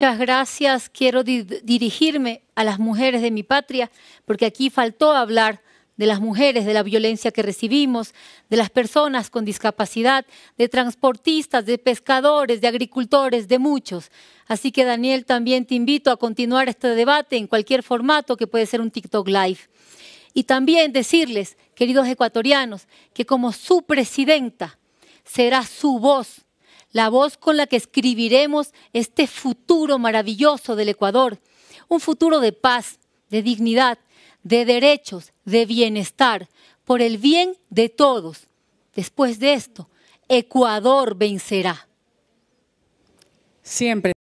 Muchas gracias. Quiero dirigirme a las mujeres de mi patria, porque aquí faltó hablar de las mujeres, de la violencia que recibimos, de las personas con discapacidad, de transportistas, de pescadores, de agricultores, de muchos. Así que Daniel, también te invito a continuar este debate en cualquier formato que puede ser un TikTok Live. Y también decirles, queridos ecuatorianos, que como su presidenta será su voz la voz con la que escribiremos este futuro maravilloso del Ecuador, un futuro de paz, de dignidad, de derechos, de bienestar, por el bien de todos. Después de esto, Ecuador vencerá. Siempre.